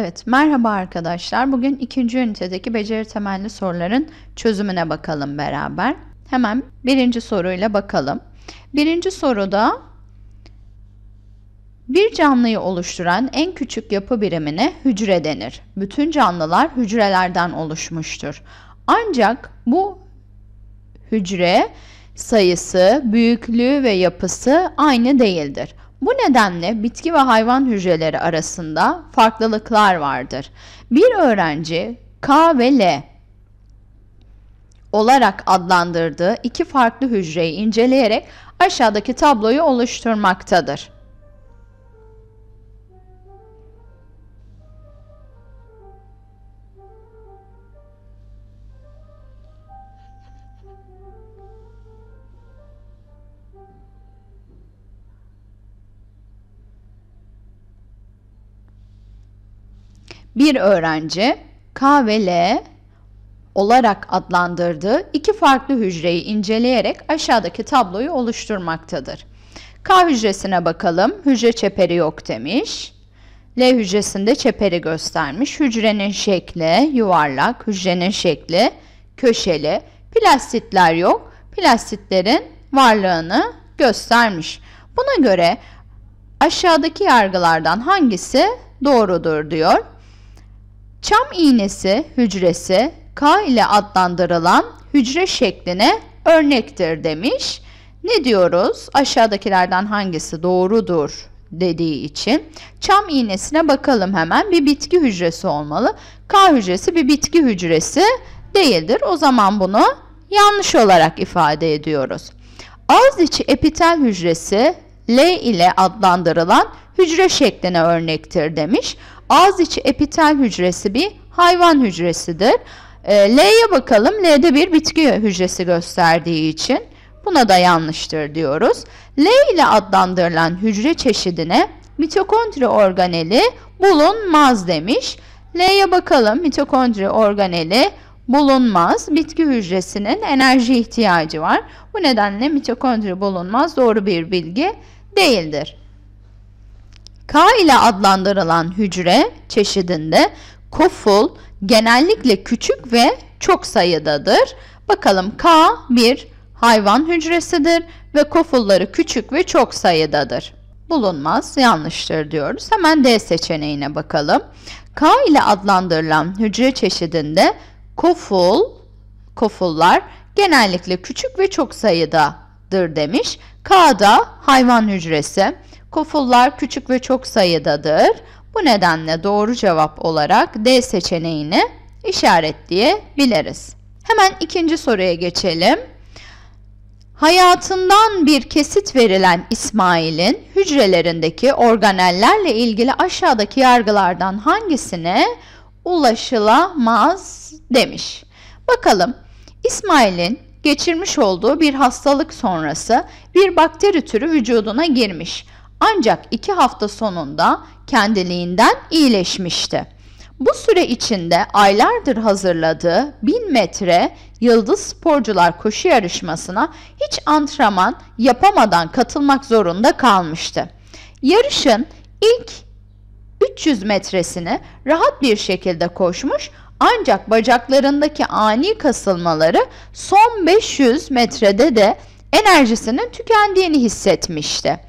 Evet, merhaba arkadaşlar. Bugün ikinci ünitedeki beceri temelli soruların çözümüne bakalım beraber. Hemen birinci soruyla bakalım. Birinci soruda bir canlıyı oluşturan en küçük yapı birimine hücre denir. Bütün canlılar hücrelerden oluşmuştur. Ancak bu hücre sayısı, büyüklüğü ve yapısı aynı değildir. Bu nedenle bitki ve hayvan hücreleri arasında farklılıklar vardır. Bir öğrenci K ve L olarak adlandırdığı iki farklı hücreyi inceleyerek aşağıdaki tabloyu oluşturmaktadır. bir öğrenci K ve L olarak adlandırdığı iki farklı hücreyi inceleyerek aşağıdaki tabloyu oluşturmaktadır. K hücresine bakalım. Hücre çeperi yok demiş. L hücresinde çeperi göstermiş. Hücrenin şekli yuvarlak, hücrenin şekli köşeli. Plastitler yok. Plastitlerin varlığını göstermiş. Buna göre aşağıdaki yargılardan hangisi doğrudur diyor. Çam iğnesi hücresi K ile adlandırılan hücre şekline örnektir demiş. Ne diyoruz? Aşağıdakilerden hangisi doğrudur dediği için. Çam iğnesine bakalım hemen. Bir bitki hücresi olmalı. K hücresi bir bitki hücresi değildir. O zaman bunu yanlış olarak ifade ediyoruz. Ağız içi epitel hücresi L ile adlandırılan hücre şekline örnektir demiş. Ağız içi epitel hücresi bir hayvan hücresidir. Ee, L'ye bakalım. L'de bir bitki hücresi gösterdiği için buna da yanlıştır diyoruz. L ile adlandırılan hücre çeşidine mitokondri organeli bulunmaz demiş. L'ye bakalım. Mitokondri organeli bulunmaz. Bitki hücresinin enerji ihtiyacı var. Bu nedenle mitokondri bulunmaz. Doğru bir bilgi değildir. K ile adlandırılan hücre çeşidinde koful genellikle küçük ve çok sayıdadır. Bakalım K bir hayvan hücresidir ve kofulları küçük ve çok sayıdadır. Bulunmaz yanlıştır diyoruz. Hemen D seçeneğine bakalım. K ile adlandırılan hücre çeşidinde koful, kofullar genellikle küçük ve çok sayıdadır demiş. K'da hayvan hücresi. Kofullar küçük ve çok sayıdadır. Bu nedenle doğru cevap olarak D seçeneğini işaretleyebiliriz. Hemen ikinci soruya geçelim. Hayatından bir kesit verilen İsmail'in hücrelerindeki organellerle ilgili aşağıdaki yargılardan hangisine ulaşılamaz demiş. Bakalım İsmail'in geçirmiş olduğu bir hastalık sonrası bir bakteri türü vücuduna girmiş. Ancak iki hafta sonunda kendiliğinden iyileşmişti. Bu süre içinde aylardır hazırladığı 1000 metre yıldız sporcular koşu yarışmasına hiç antrenman yapamadan katılmak zorunda kalmıştı. Yarışın ilk 300 metresini rahat bir şekilde koşmuş ancak bacaklarındaki ani kasılmaları son 500 metrede de enerjisinin tükendiğini hissetmişti.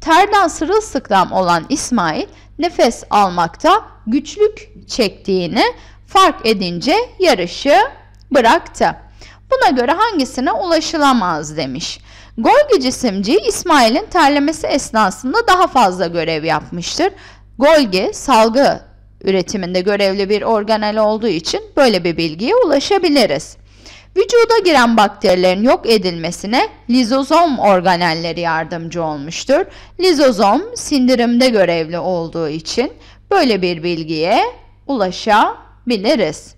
Terden sırılsıklam olan İsmail nefes almakta güçlük çektiğini fark edince yarışı bıraktı. Buna göre hangisine ulaşılamaz demiş. Golgi cisimci İsmail'in terlemesi esnasında daha fazla görev yapmıştır. Golgi salgı üretiminde görevli bir organel olduğu için böyle bir bilgiye ulaşabiliriz. Vücuda giren bakterilerin yok edilmesine lizozom organelleri yardımcı olmuştur. Lizozom sindirimde görevli olduğu için böyle bir bilgiye ulaşabiliriz.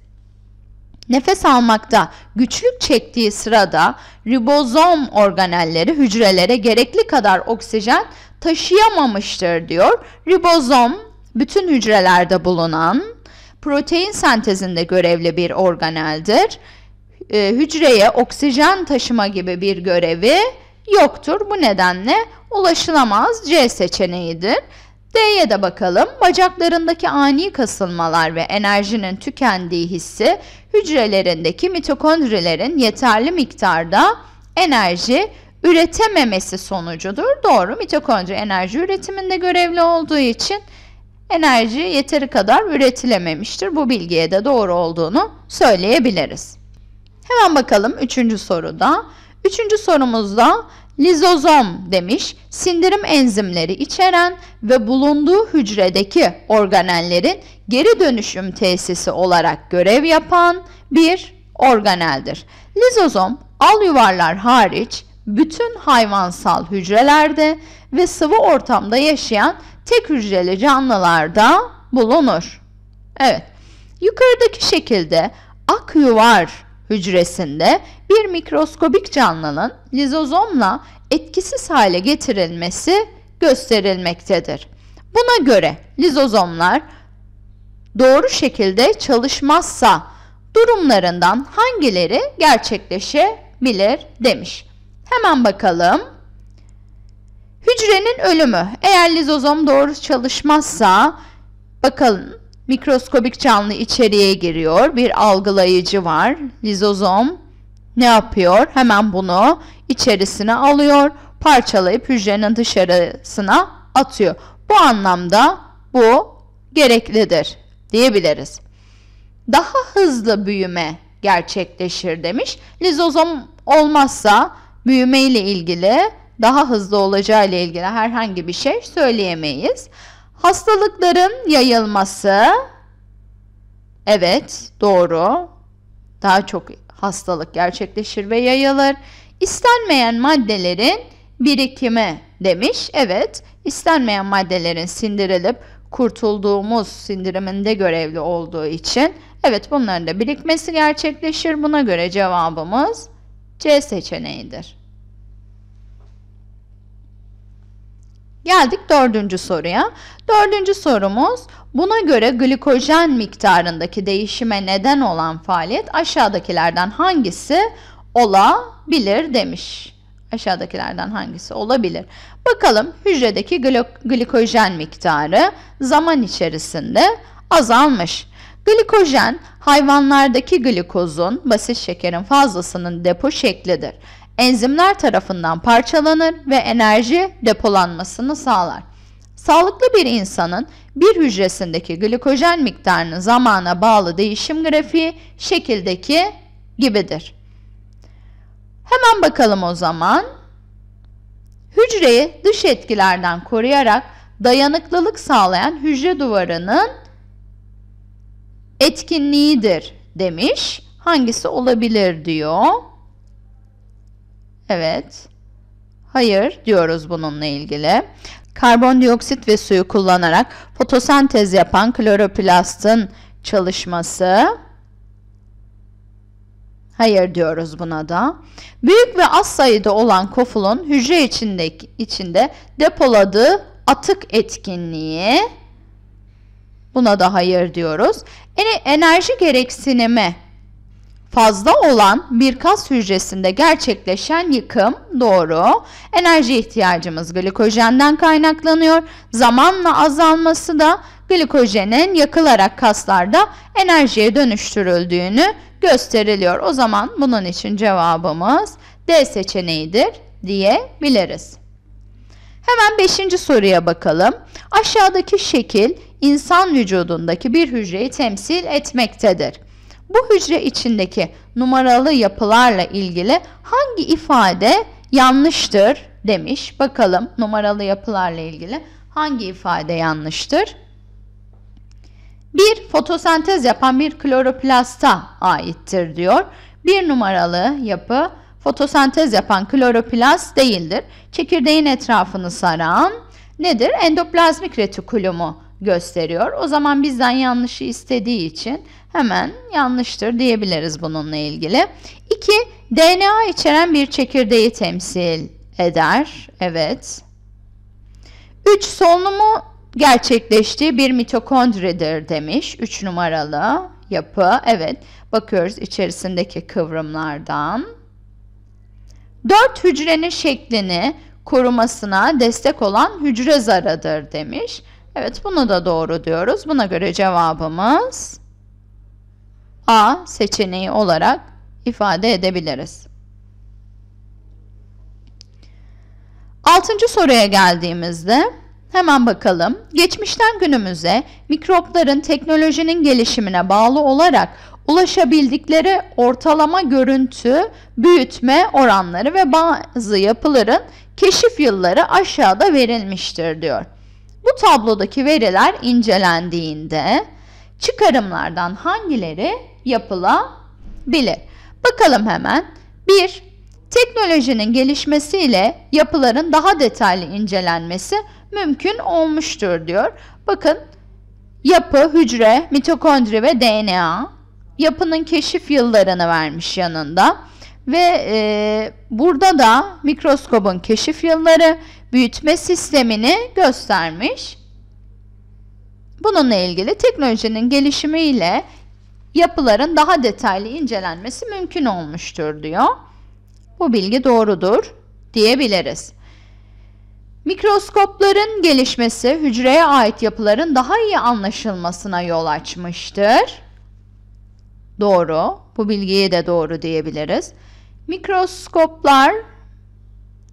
Nefes almakta güçlük çektiği sırada ribozom organelleri hücrelere gerekli kadar oksijen taşıyamamıştır diyor. Ribozom bütün hücrelerde bulunan protein sentezinde görevli bir organeldir. E, hücreye oksijen taşıma gibi bir görevi yoktur. Bu nedenle ulaşılamaz C seçeneğidir. D'ye de bakalım. Bacaklarındaki ani kasılmalar ve enerjinin tükendiği hissi hücrelerindeki mitokondrilerin yeterli miktarda enerji üretememesi sonucudur. Doğru mitokondri enerji üretiminde görevli olduğu için enerji yeteri kadar üretilememiştir. Bu bilgiye de doğru olduğunu söyleyebiliriz. Hemen bakalım üçüncü soruda. Üçüncü sorumuzda lizozom demiş sindirim enzimleri içeren ve bulunduğu hücredeki organellerin geri dönüşüm tesisi olarak görev yapan bir organeldir. Lizozom al yuvarlar hariç bütün hayvansal hücrelerde ve sıvı ortamda yaşayan tek hücreli canlılarda bulunur. Evet, yukarıdaki şekilde ak yuvar hücresinde bir mikroskobik canlının lizozomla etkisiz hale getirilmesi gösterilmektedir. Buna göre lizozomlar doğru şekilde çalışmazsa durumlarından hangileri gerçekleşebilir demiş. Hemen bakalım. Hücrenin ölümü. Eğer lizozom doğru çalışmazsa bakalım mikroskobik canlı içeriye giriyor. Bir algılayıcı var. Lizozom ne yapıyor? Hemen bunu içerisine alıyor. Parçalayıp hücrenin dışarısına atıyor. Bu anlamda bu gereklidir diyebiliriz. Daha hızlı büyüme gerçekleşir demiş. Lizozom olmazsa büyüme ile ilgili daha hızlı olacağı ile ilgili herhangi bir şey söyleyemeyiz. Hastalıkların yayılması evet doğru. Daha çok hastalık gerçekleşir ve yayılır. İstenmeyen maddelerin birikimi demiş. Evet, istenmeyen maddelerin sindirilip kurtulduğumuz sindiriminde görevli olduğu için evet bunların da birikmesi gerçekleşir. Buna göre cevabımız C seçeneğidir. Geldik dördüncü soruya. Dördüncü sorumuz buna göre glikojen miktarındaki değişime neden olan faaliyet aşağıdakilerden hangisi olabilir demiş. Aşağıdakilerden hangisi olabilir? Bakalım hücredeki glikojen miktarı zaman içerisinde azalmış. Glikojen hayvanlardaki glikozun basit şekerin fazlasının depo şeklidir enzimler tarafından parçalanır ve enerji depolanmasını sağlar. Sağlıklı bir insanın bir hücresindeki glikojen miktarının zamana bağlı değişim grafiği şekildeki gibidir. Hemen bakalım o zaman. Hücreyi dış etkilerden koruyarak dayanıklılık sağlayan hücre duvarının etkinliğidir demiş. Hangisi olabilir diyor. Evet. Hayır diyoruz bununla ilgili. Karbondioksit ve suyu kullanarak fotosentez yapan kloroplastın çalışması. Hayır diyoruz buna da. Büyük ve az sayıda olan kofulun hücre içindeki, içinde depoladığı atık etkinliği. Buna da hayır diyoruz. Enerji gereksinimi fazla olan bir kas hücresinde gerçekleşen yıkım doğru. Enerji ihtiyacımız glikojenden kaynaklanıyor. Zamanla azalması da glikojenin yakılarak kaslarda enerjiye dönüştürüldüğünü gösteriliyor. O zaman bunun için cevabımız D seçeneğidir diyebiliriz. Hemen 5. soruya bakalım. Aşağıdaki şekil insan vücudundaki bir hücreyi temsil etmektedir bu hücre içindeki numaralı yapılarla ilgili hangi ifade yanlıştır demiş. Bakalım numaralı yapılarla ilgili hangi ifade yanlıştır? Bir fotosentez yapan bir kloroplasta aittir diyor. Bir numaralı yapı fotosentez yapan kloroplast değildir. Çekirdeğin etrafını saran nedir? Endoplazmik retikulumu gösteriyor. O zaman bizden yanlışı istediği için hemen yanlıştır diyebiliriz bununla ilgili. 2. DNA içeren bir çekirdeği temsil eder. Evet. 3. Solunumu gerçekleştiği bir mitokondridir demiş. 3 numaralı yapı. Evet. Bakıyoruz içerisindeki kıvrımlardan. 4 hücrenin şeklini korumasına destek olan hücre zarıdır demiş. Evet bunu da doğru diyoruz. Buna göre cevabımız A seçeneği olarak ifade edebiliriz. Altıncı soruya geldiğimizde hemen bakalım. Geçmişten günümüze mikropların teknolojinin gelişimine bağlı olarak ulaşabildikleri ortalama görüntü, büyütme oranları ve bazı yapıların keşif yılları aşağıda verilmiştir diyor. Bu tablodaki veriler incelendiğinde çıkarımlardan hangileri yapılabilir? Bakalım hemen. 1. Teknolojinin gelişmesiyle yapıların daha detaylı incelenmesi mümkün olmuştur diyor. Bakın yapı, hücre, mitokondri ve DNA yapının keşif yıllarını vermiş yanında. Ve e, burada da mikroskobun keşif yılları büyütme sistemini göstermiş. Bununla ilgili teknolojinin gelişimiyle yapıların daha detaylı incelenmesi mümkün olmuştur diyor. Bu bilgi doğrudur diyebiliriz. Mikroskopların gelişmesi hücreye ait yapıların daha iyi anlaşılmasına yol açmıştır. Doğru. Bu bilgiyi de doğru diyebiliriz. Mikroskoplar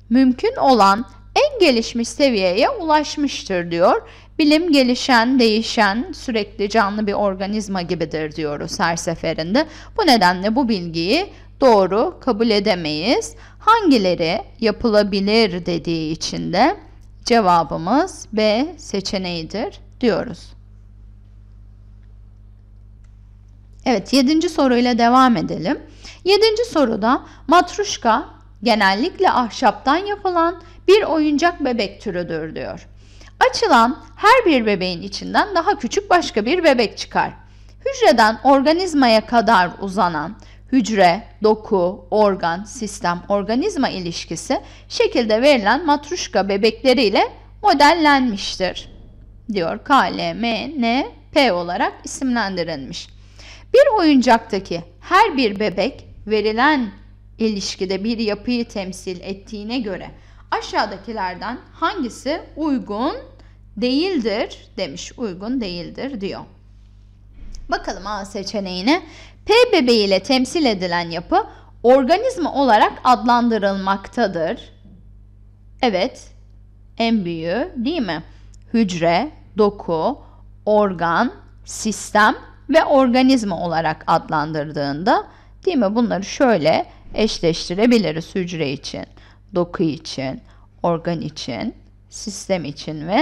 mümkün olan en gelişmiş seviyeye ulaşmıştır diyor. Bilim gelişen, değişen, sürekli canlı bir organizma gibidir diyoruz her seferinde. Bu nedenle bu bilgiyi doğru kabul edemeyiz. Hangileri yapılabilir dediği için de cevabımız B seçeneğidir diyoruz. Evet yedinci soruyla devam edelim. Yedinci soruda matruşka genellikle ahşaptan yapılan bir oyuncak bebek türüdür diyor. Açılan her bir bebeğin içinden daha küçük başka bir bebek çıkar. Hücreden organizmaya kadar uzanan hücre, doku, organ, sistem, organizma ilişkisi şekilde verilen matruşka bebekleriyle modellenmiştir diyor KLMNP olarak isimlendirilmiş. Bir oyuncaktaki her bir bebek verilen ilişkide bir yapıyı temsil ettiğine göre Aşağıdakilerden hangisi uygun değildir demiş. Uygun değildir diyor. Bakalım A seçeneğine. P bebeği ile temsil edilen yapı organizma olarak adlandırılmaktadır. Evet. En büyüğü değil mi? Hücre, doku, organ, sistem ve organizma olarak adlandırdığında değil mi? Bunları şöyle eşleştirebiliriz hücre için doku için, organ için, sistem için ve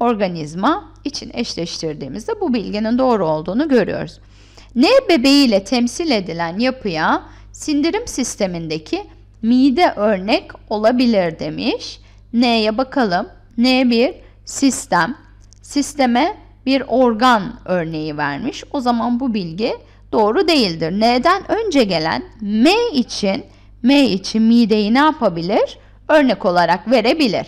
organizma için eşleştirdiğimizde bu bilginin doğru olduğunu görüyoruz. N bebeğiyle temsil edilen yapıya sindirim sistemindeki mide örnek olabilir demiş. N'ye bakalım. N bir sistem. Sisteme bir organ örneği vermiş. O zaman bu bilgi doğru değildir. N'den önce gelen M için M için mideyi ne yapabilir? Örnek olarak verebilir.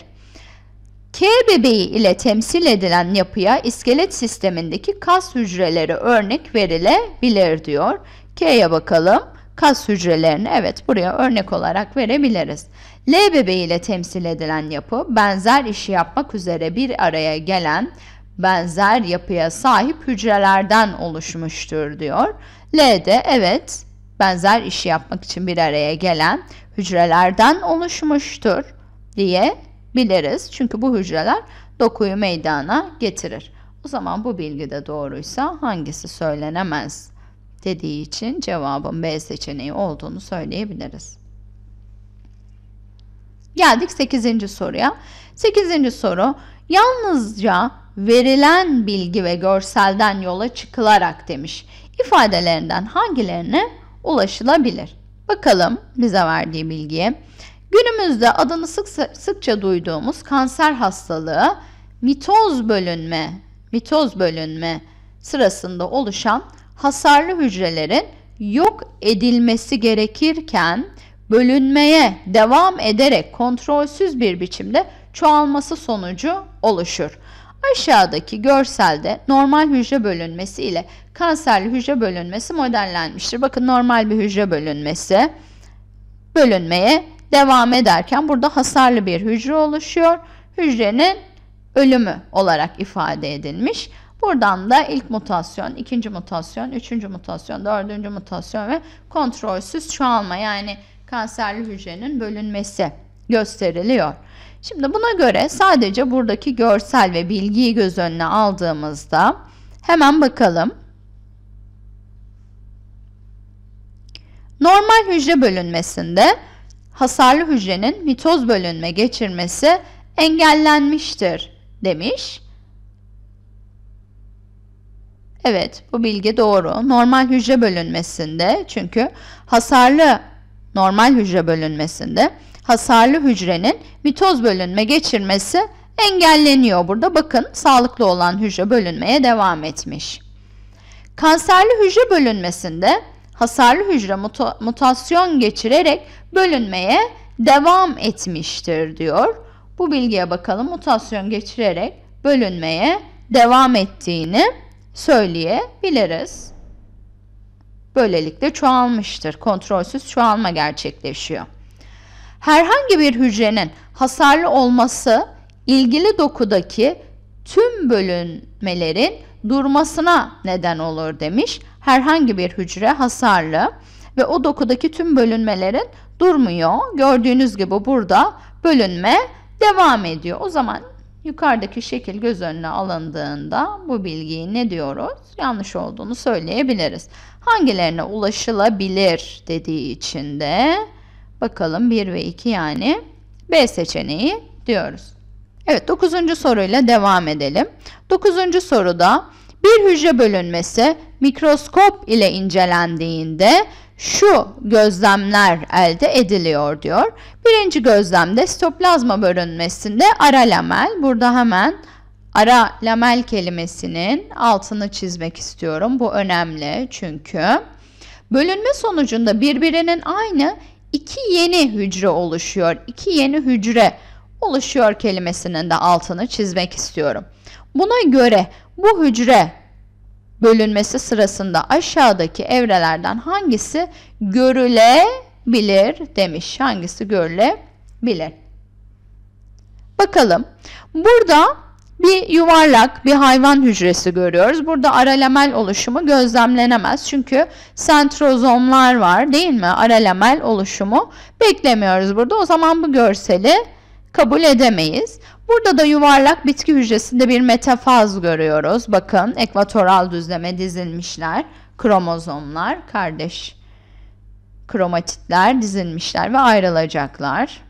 K bebeği ile temsil edilen yapıya iskelet sistemindeki kas hücreleri örnek verilebilir diyor. K'ye bakalım. Kas hücrelerini evet buraya örnek olarak verebiliriz. L bebeği ile temsil edilen yapı benzer işi yapmak üzere bir araya gelen benzer yapıya sahip hücrelerden oluşmuştur diyor. L de evet benzer işi yapmak için bir araya gelen hücrelerden oluşmuştur diye biliriz. Çünkü bu hücreler dokuyu meydana getirir. O zaman bu bilgi de doğruysa hangisi söylenemez dediği için cevabın B seçeneği olduğunu söyleyebiliriz. Geldik 8. soruya. 8. soru yalnızca verilen bilgi ve görselden yola çıkılarak demiş. İfadelerinden hangilerini ulaşılabilir. Bakalım bize verdiği bilgiye. Günümüzde adını sık, sıkça duyduğumuz kanser hastalığı mitoz bölünme, mitoz bölünme sırasında oluşan hasarlı hücrelerin yok edilmesi gerekirken bölünmeye devam ederek kontrolsüz bir biçimde çoğalması sonucu oluşur. Aşağıdaki görselde normal hücre bölünmesi ile kanserli hücre bölünmesi modellenmiştir. Bakın normal bir hücre bölünmesi bölünmeye devam ederken burada hasarlı bir hücre oluşuyor. Hücrenin ölümü olarak ifade edilmiş. Buradan da ilk mutasyon, ikinci mutasyon, üçüncü mutasyon, dördüncü mutasyon ve kontrolsüz çoğalma yani kanserli hücrenin bölünmesi gösteriliyor. Şimdi buna göre sadece buradaki görsel ve bilgiyi göz önüne aldığımızda hemen bakalım. Normal hücre bölünmesinde hasarlı hücrenin mitoz bölünme geçirmesi engellenmiştir demiş. Evet bu bilgi doğru. Normal hücre bölünmesinde çünkü hasarlı normal hücre bölünmesinde hasarlı hücrenin mitoz bölünme geçirmesi engelleniyor. Burada bakın sağlıklı olan hücre bölünmeye devam etmiş. Kanserli hücre bölünmesinde hasarlı hücre mutasyon geçirerek bölünmeye devam etmiştir diyor. Bu bilgiye bakalım mutasyon geçirerek bölünmeye devam ettiğini söyleyebiliriz. Böylelikle çoğalmıştır. Kontrolsüz çoğalma gerçekleşiyor. Herhangi bir hücrenin hasarlı olması ilgili dokudaki tüm bölünmelerin durmasına neden olur demiş. Herhangi bir hücre hasarlı ve o dokudaki tüm bölünmelerin durmuyor. Gördüğünüz gibi burada bölünme devam ediyor. O zaman yukarıdaki şekil göz önüne alındığında bu bilgiyi ne diyoruz? Yanlış olduğunu söyleyebiliriz. Hangilerine ulaşılabilir dediği için de Bakalım 1 ve 2 yani B seçeneği diyoruz. Evet 9. soruyla devam edelim. 9. soruda bir hücre bölünmesi mikroskop ile incelendiğinde şu gözlemler elde ediliyor diyor. Birinci gözlemde sitoplazma bölünmesinde ara lamel. Burada hemen ara lamel kelimesinin altını çizmek istiyorum. Bu önemli çünkü bölünme sonucunda birbirinin aynı iki yeni hücre oluşuyor. İki yeni hücre oluşuyor kelimesinin de altını çizmek istiyorum. Buna göre bu hücre bölünmesi sırasında aşağıdaki evrelerden hangisi görülebilir demiş. Hangisi görülebilir? Bakalım. Burada bir yuvarlak bir hayvan hücresi görüyoruz. Burada aralamel oluşumu gözlemlenemez. Çünkü sentrozomlar var değil mi? Aralamel oluşumu beklemiyoruz burada. O zaman bu görseli kabul edemeyiz. Burada da yuvarlak bitki hücresinde bir metafaz görüyoruz. Bakın ekvatoral düzleme dizilmişler. Kromozomlar, kardeş kromatitler dizilmişler ve ayrılacaklar.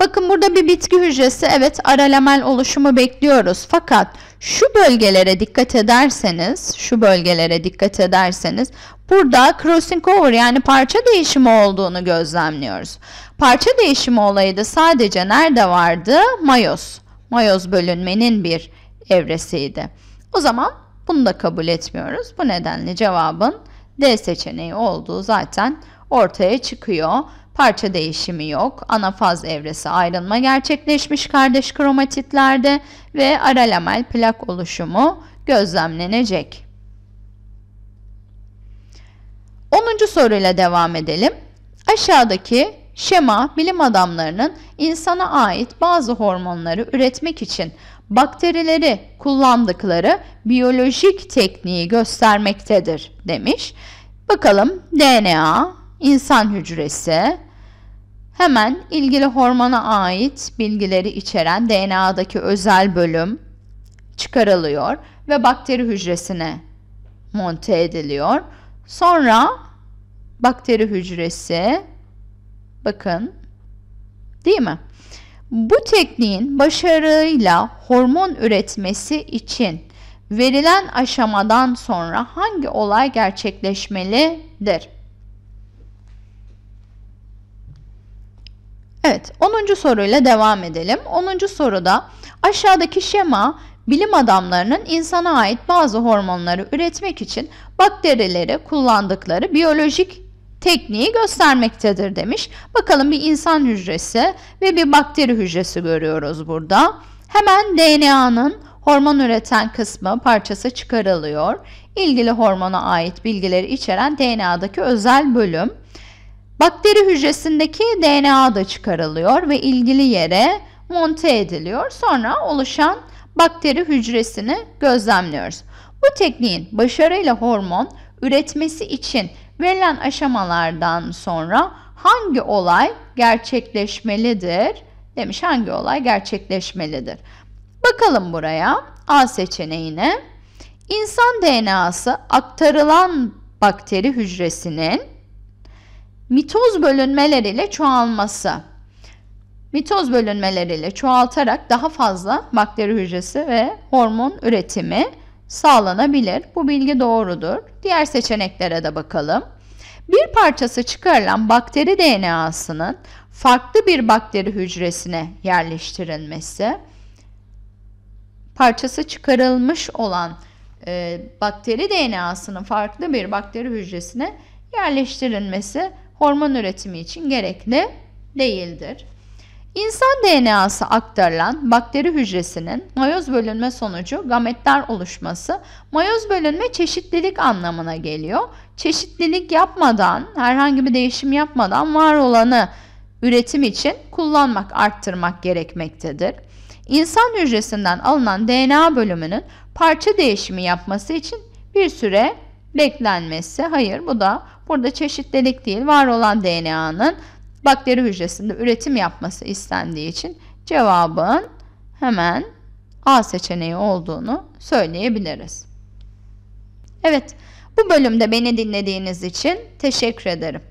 Bakın burada bir bitki hücresi evet ara oluşumu bekliyoruz. Fakat şu bölgelere dikkat ederseniz, şu bölgelere dikkat ederseniz burada crossing over yani parça değişimi olduğunu gözlemliyoruz. Parça değişimi olayı da sadece nerede vardı? Mayoz. Mayoz bölünmenin bir evresiydi. O zaman bunu da kabul etmiyoruz. Bu nedenle cevabın D seçeneği olduğu zaten ortaya çıkıyor. Parça değişimi yok. Ana faz evresi ayrılma gerçekleşmiş kardeş kromatitlerde ve aralamel plak oluşumu gözlemlenecek. 10. soruyla devam edelim. Aşağıdaki şema bilim adamlarının insana ait bazı hormonları üretmek için bakterileri kullandıkları biyolojik tekniği göstermektedir demiş. Bakalım DNA, insan hücresi, Hemen ilgili hormona ait bilgileri içeren DNA'daki özel bölüm çıkarılıyor ve bakteri hücresine monte ediliyor. Sonra bakteri hücresi bakın değil mi? Bu tekniğin başarıyla hormon üretmesi için verilen aşamadan sonra hangi olay gerçekleşmelidir? Evet 10. soruyla devam edelim. 10. soruda aşağıdaki şema bilim adamlarının insana ait bazı hormonları üretmek için bakterileri kullandıkları biyolojik tekniği göstermektedir demiş. Bakalım bir insan hücresi ve bir bakteri hücresi görüyoruz burada. Hemen DNA'nın hormon üreten kısmı parçası çıkarılıyor. İlgili hormona ait bilgileri içeren DNA'daki özel bölüm Bakteri hücresindeki DNA da çıkarılıyor ve ilgili yere monte ediliyor. Sonra oluşan bakteri hücresini gözlemliyoruz. Bu tekniğin başarıyla hormon üretmesi için verilen aşamalardan sonra hangi olay gerçekleşmelidir? Demiş hangi olay gerçekleşmelidir? Bakalım buraya A seçeneğine. İnsan DNA'sı aktarılan bakteri hücresinin mitoz bölünmeleriyle çoğalması. Mitoz bölünmeleriyle çoğaltarak daha fazla bakteri hücresi ve hormon üretimi sağlanabilir. Bu bilgi doğrudur. Diğer seçeneklere de bakalım. Bir parçası çıkarılan bakteri DNA'sının farklı bir bakteri hücresine yerleştirilmesi, parçası çıkarılmış olan e, bakteri DNA'sının farklı bir bakteri hücresine yerleştirilmesi hormon üretimi için gerekli değildir. İnsan DNA'sı aktarılan bakteri hücresinin mayoz bölünme sonucu gametler oluşması, mayoz bölünme çeşitlilik anlamına geliyor. Çeşitlilik yapmadan, herhangi bir değişim yapmadan var olanı üretim için kullanmak, arttırmak gerekmektedir. İnsan hücresinden alınan DNA bölümünün parça değişimi yapması için bir süre beklenmesi. Hayır bu da burada çeşitlilik değil var olan DNA'nın bakteri hücresinde üretim yapması istendiği için cevabın hemen A seçeneği olduğunu söyleyebiliriz. Evet bu bölümde beni dinlediğiniz için teşekkür ederim.